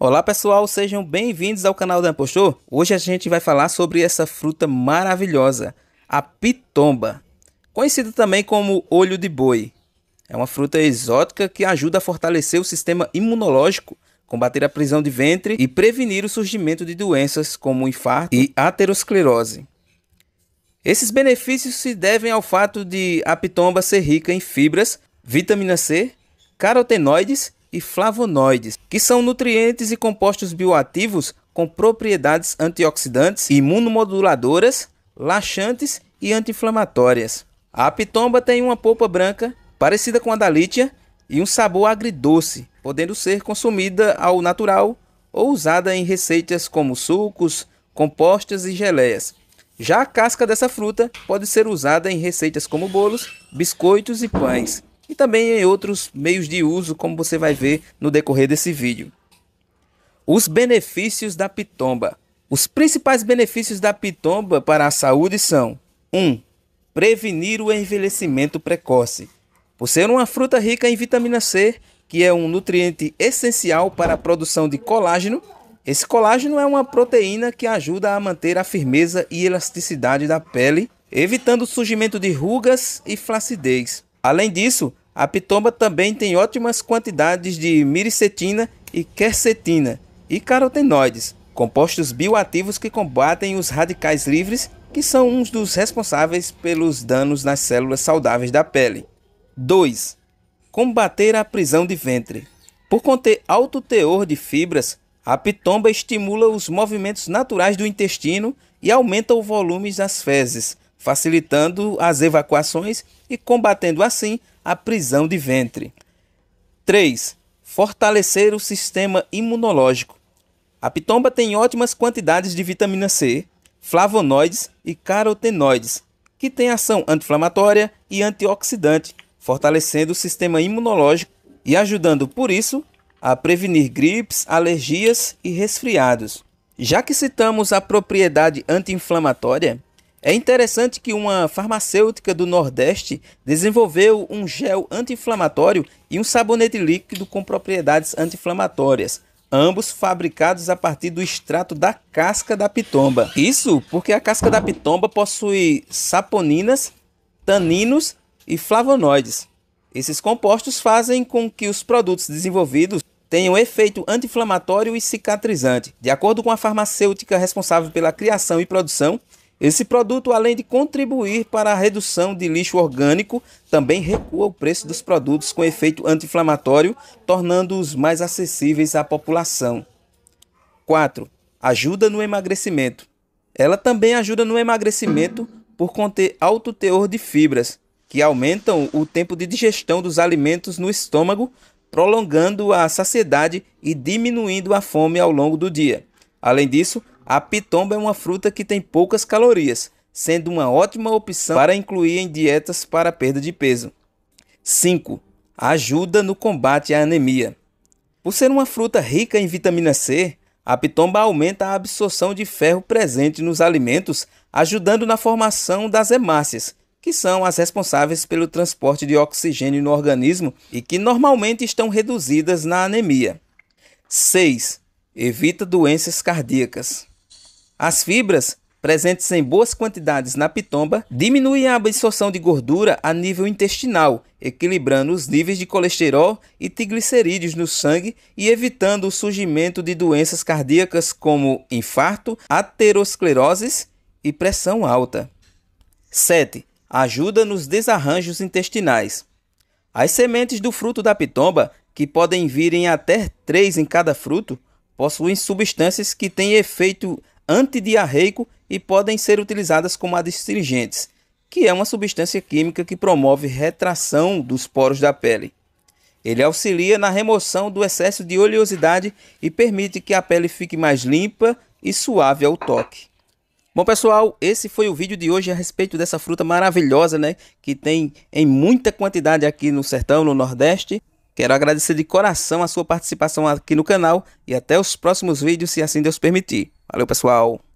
Olá pessoal, sejam bem-vindos ao canal da Impostor. Hoje a gente vai falar sobre essa fruta maravilhosa, a pitomba, conhecida também como olho de boi. É uma fruta exótica que ajuda a fortalecer o sistema imunológico, combater a prisão de ventre e prevenir o surgimento de doenças como infarto e aterosclerose. Esses benefícios se devem ao fato de a pitomba ser rica em fibras, vitamina C, carotenoides e flavonoides, que são nutrientes e compostos bioativos com propriedades antioxidantes, imunomoduladoras, laxantes e anti-inflamatórias. A pitomba tem uma polpa branca, parecida com a da lítia, e um sabor agridoce, podendo ser consumida ao natural ou usada em receitas como sucos, compostas e geleias. Já a casca dessa fruta pode ser usada em receitas como bolos, biscoitos e pães e também em outros meios de uso, como você vai ver no decorrer desse vídeo. Os benefícios da pitomba. Os principais benefícios da pitomba para a saúde são: 1. Um, prevenir o envelhecimento precoce. Por ser uma fruta rica em vitamina C, que é um nutriente essencial para a produção de colágeno, esse colágeno é uma proteína que ajuda a manter a firmeza e elasticidade da pele, evitando o surgimento de rugas e flacidez. Além disso, a pitomba também tem ótimas quantidades de miricetina e quercetina e carotenoides, compostos bioativos que combatem os radicais livres, que são uns dos responsáveis pelos danos nas células saudáveis da pele. 2. Combater a prisão de ventre. Por conter alto teor de fibras, a pitomba estimula os movimentos naturais do intestino e aumenta o volume das fezes, facilitando as evacuações e combatendo assim a prisão de ventre. 3. Fortalecer o sistema imunológico. A pitomba tem ótimas quantidades de vitamina C, flavonoides e carotenoides, que têm ação anti-inflamatória e antioxidante, fortalecendo o sistema imunológico e ajudando, por isso, a prevenir gripes, alergias e resfriados. Já que citamos a propriedade anti-inflamatória, é interessante que uma farmacêutica do Nordeste desenvolveu um gel anti-inflamatório e um sabonete líquido com propriedades anti-inflamatórias, ambos fabricados a partir do extrato da casca da pitomba. Isso porque a casca da pitomba possui saponinas, taninos e flavonoides. Esses compostos fazem com que os produtos desenvolvidos tenham efeito anti-inflamatório e cicatrizante. De acordo com a farmacêutica responsável pela criação e produção, esse produto, além de contribuir para a redução de lixo orgânico, também recua o preço dos produtos com efeito anti-inflamatório, tornando-os mais acessíveis à população. 4. Ajuda no emagrecimento. Ela também ajuda no emagrecimento por conter alto teor de fibras, que aumentam o tempo de digestão dos alimentos no estômago, prolongando a saciedade e diminuindo a fome ao longo do dia. Além disso, a pitomba é uma fruta que tem poucas calorias, sendo uma ótima opção para incluir em dietas para perda de peso. 5. Ajuda no combate à anemia. Por ser uma fruta rica em vitamina C, a pitomba aumenta a absorção de ferro presente nos alimentos, ajudando na formação das hemácias, que são as responsáveis pelo transporte de oxigênio no organismo e que normalmente estão reduzidas na anemia. 6. Evita doenças cardíacas. As fibras, presentes em boas quantidades na pitomba, diminuem a absorção de gordura a nível intestinal, equilibrando os níveis de colesterol e triglicerídeos no sangue e evitando o surgimento de doenças cardíacas como infarto, aterosclerose e pressão alta. 7. Ajuda nos desarranjos intestinais. As sementes do fruto da pitomba, que podem vir em até 3 em cada fruto, possuem substâncias que têm efeito antidiarreico e podem ser utilizadas como adstringentes, que é uma substância química que promove retração dos poros da pele. Ele auxilia na remoção do excesso de oleosidade e permite que a pele fique mais limpa e suave ao toque. Bom, pessoal, esse foi o vídeo de hoje a respeito dessa fruta maravilhosa, né? Que tem em muita quantidade aqui no sertão, no Nordeste. Quero agradecer de coração a sua participação aqui no canal e até os próximos vídeos, se assim Deus permitir. Valeu, pessoal.